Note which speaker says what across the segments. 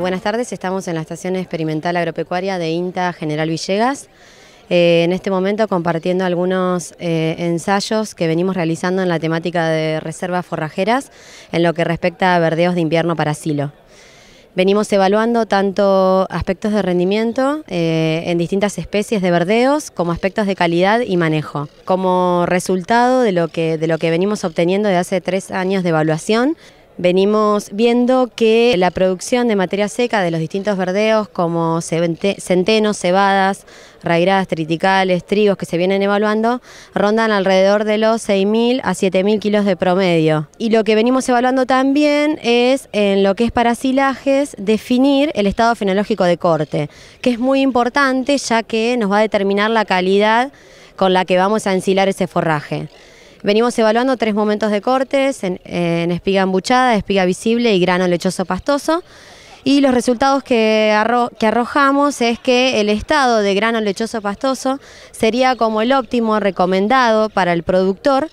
Speaker 1: Buenas tardes, estamos en la Estación Experimental Agropecuaria de INTA General Villegas. Eh, en este momento compartiendo algunos eh, ensayos que venimos realizando en la temática de reservas forrajeras en lo que respecta a verdeos de invierno para silo. Venimos evaluando tanto aspectos de rendimiento eh, en distintas especies de verdeos como aspectos de calidad y manejo. Como resultado de lo que, de lo que venimos obteniendo de hace tres años de evaluación, Venimos viendo que la producción de materia seca de los distintos verdeos como centenos, cebadas, raigradas, triticales, trigos que se vienen evaluando, rondan alrededor de los 6.000 a 7.000 kilos de promedio. Y lo que venimos evaluando también es en lo que es para silajes definir el estado fenológico de corte, que es muy importante ya que nos va a determinar la calidad con la que vamos a ensilar ese forraje. Venimos evaluando tres momentos de cortes en, espiga embuchada, espiga visible y grano lechoso pastoso. Y los resultados que, arrojamos es que el estado de grano lechoso pastoso sería como el óptimo recomendado para el productor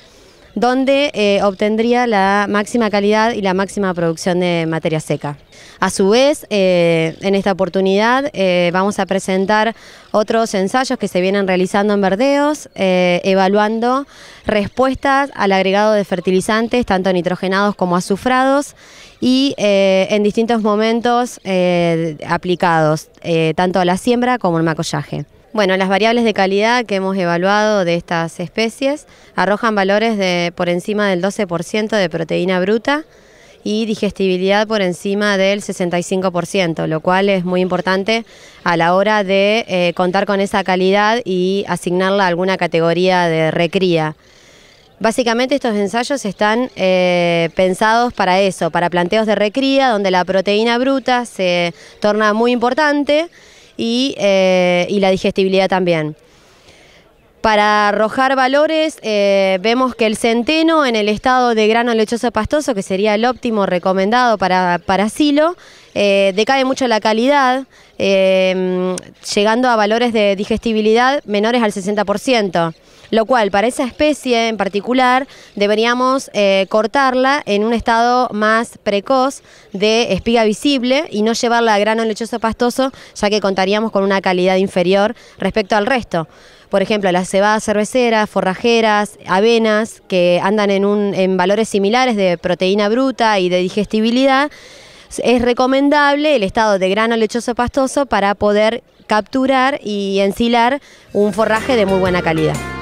Speaker 1: donde eh, obtendría la máxima calidad y la máxima producción de materia seca. A su vez, eh, en esta oportunidad eh, vamos a presentar otros ensayos que se vienen realizando en verdeos, evaluando respuestas al agregado de fertilizantes, tanto nitrogenados como azufrados, y en distintos momentos aplicados, tanto a la siembra como al macollaje. Bueno, las variables de calidad que hemos evaluado de estas especies arrojan valores de por encima del 12% de proteína bruta y digestibilidad por encima del 65%, lo cual es muy importante a la hora de eh, contar con esa calidad y asignarla a alguna categoría de recría. Básicamente estos ensayos están eh, pensados para eso, para planteos de recría, donde la proteína bruta se torna muy importante y, eh, y la digestibilidad también. Para arrojar valores, eh, vemos que el centeno en el estado de grano lechoso pastoso, que sería el óptimo recomendado para, para silo, eh, decae mucho la calidad, em, llegando a valores de digestibilidad menores al 60%. Lo cual, para esa especie en particular, deberíamos eh, cortarla en un estado más precoz de espiga visible y no llevarla a grano lechoso pastoso, ya que contaríamos con una calidad inferior respecto al resto por ejemplo, las cebadas cerveceras, forrajeras, avenas, que andan en, un, en valores similares de proteína bruta y de digestibilidad, es recomendable el estado de grano lechoso pastoso para poder capturar y ensilar un forraje de muy buena calidad.